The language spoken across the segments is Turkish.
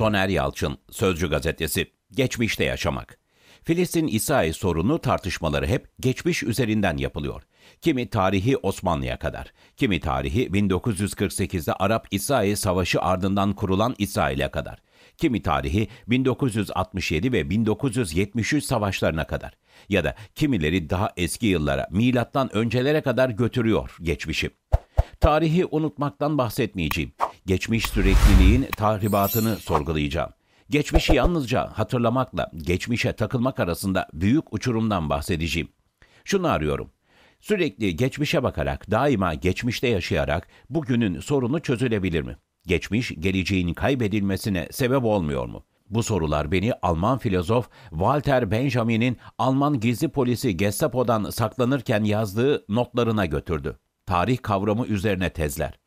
Soner Yalçın, Sözcü Gazetesi, Geçmişte Yaşamak. Filistin-İsrail sorunu tartışmaları hep geçmiş üzerinden yapılıyor. Kimi tarihi Osmanlı'ya kadar, kimi tarihi 1948'de Arap-İsrail Savaşı ardından kurulan İsrail'e kadar, kimi tarihi 1967 ve 1973 savaşlarına kadar ya da kimileri daha eski yıllara, milattan öncelere kadar götürüyor geçmişi. Tarihi unutmaktan bahsetmeyeceğim geçmiş sürekliliğin tahribatını sorgulayacağım. Geçmişi yalnızca hatırlamakla geçmişe takılmak arasında büyük uçurumdan bahsedeceğim. Şunu arıyorum. Sürekli geçmişe bakarak, daima geçmişte yaşayarak bugünün sorunu çözülebilir mi? Geçmiş, geleceğin kaybedilmesine sebep olmuyor mu? Bu sorular beni Alman filozof Walter Benjamin'in Alman gizli polisi Gestapo'dan saklanırken yazdığı notlarına götürdü. Tarih kavramı üzerine tezler.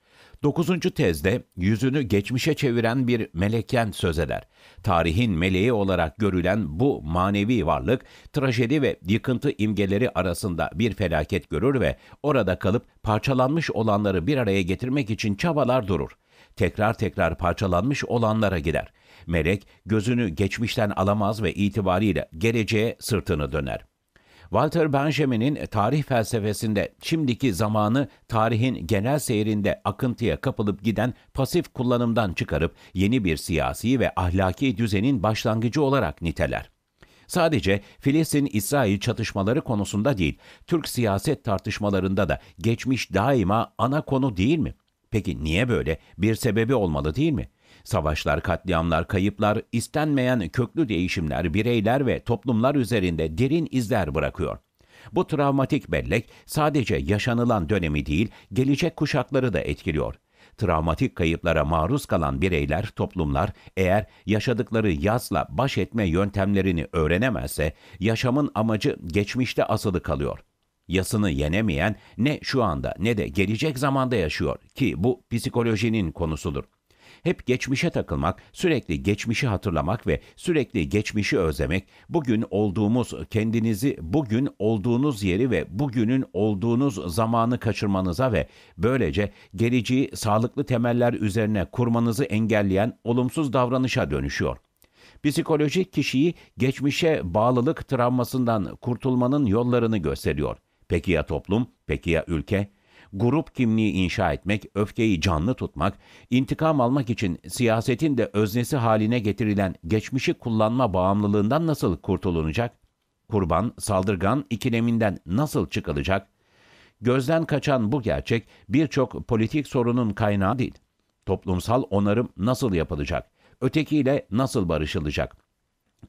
Dokuzuncu tezde yüzünü geçmişe çeviren bir melekten söz eder. Tarihin meleği olarak görülen bu manevi varlık trajedi ve yıkıntı imgeleri arasında bir felaket görür ve orada kalıp parçalanmış olanları bir araya getirmek için çabalar durur. Tekrar tekrar parçalanmış olanlara gider. Melek gözünü geçmişten alamaz ve itibariyle geleceğe sırtını döner. Walter Benjamin'in tarih felsefesinde şimdiki zamanı tarihin genel seyrinde akıntıya kapılıp giden pasif kullanımdan çıkarıp yeni bir siyasi ve ahlaki düzenin başlangıcı olarak niteler. Sadece Filistin-İsrail çatışmaları konusunda değil, Türk siyaset tartışmalarında da geçmiş daima ana konu değil mi? Peki niye böyle? Bir sebebi olmalı değil mi? Savaşlar, katliamlar, kayıplar, istenmeyen köklü değişimler bireyler ve toplumlar üzerinde derin izler bırakıyor. Bu travmatik bellek sadece yaşanılan dönemi değil, gelecek kuşakları da etkiliyor. Travmatik kayıplara maruz kalan bireyler, toplumlar eğer yaşadıkları yazla baş etme yöntemlerini öğrenemezse yaşamın amacı geçmişte asılı kalıyor. Yasını yenemeyen ne şu anda ne de gelecek zamanda yaşıyor ki bu psikolojinin konusudur. Hep geçmişe takılmak, sürekli geçmişi hatırlamak ve sürekli geçmişi özlemek, bugün olduğumuz kendinizi, bugün olduğunuz yeri ve bugünün olduğunuz zamanı kaçırmanıza ve böylece geleceği sağlıklı temeller üzerine kurmanızı engelleyen olumsuz davranışa dönüşüyor. Psikolojik kişiyi geçmişe bağlılık travmasından kurtulmanın yollarını gösteriyor. Peki ya toplum? Peki ya ülke? grup kimliği inşa etmek, öfkeyi canlı tutmak, intikam almak için siyasetin de öznesi haline getirilen geçmişi kullanma bağımlılığından nasıl kurtulunacak? Kurban, saldırgan ikileminden nasıl çıkılacak? Gözden kaçan bu gerçek birçok politik sorunun kaynağı değil. Toplumsal onarım nasıl yapılacak? Ötekiyle nasıl barışılacak?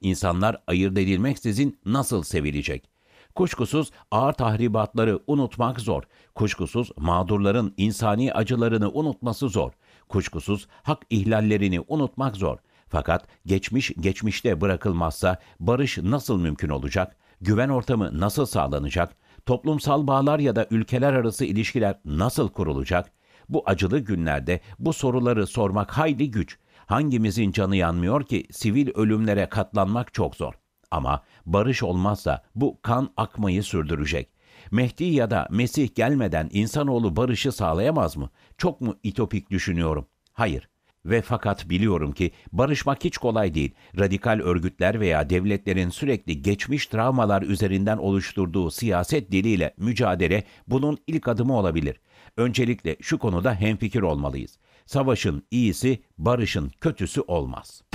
İnsanlar ayırt edilmeksizin nasıl sevilecek? Kuşkusuz ağır tahribatları unutmak zor. Kuşkusuz mağdurların insani acılarını unutması zor. Kuşkusuz hak ihlallerini unutmak zor. Fakat geçmiş geçmişte bırakılmazsa barış nasıl mümkün olacak? Güven ortamı nasıl sağlanacak? Toplumsal bağlar ya da ülkeler arası ilişkiler nasıl kurulacak? Bu acılı günlerde bu soruları sormak hayli güç. Hangimizin canı yanmıyor ki sivil ölümlere katlanmak çok zor. Ama barış olmazsa bu kan akmayı sürdürecek. Mehdi ya da Mesih gelmeden insanoğlu barışı sağlayamaz mı? Çok mu itopik düşünüyorum? Hayır. Ve fakat biliyorum ki barışmak hiç kolay değil. Radikal örgütler veya devletlerin sürekli geçmiş travmalar üzerinden oluşturduğu siyaset diliyle mücadele bunun ilk adımı olabilir. Öncelikle şu konuda hemfikir olmalıyız. Savaşın iyisi, barışın kötüsü olmaz.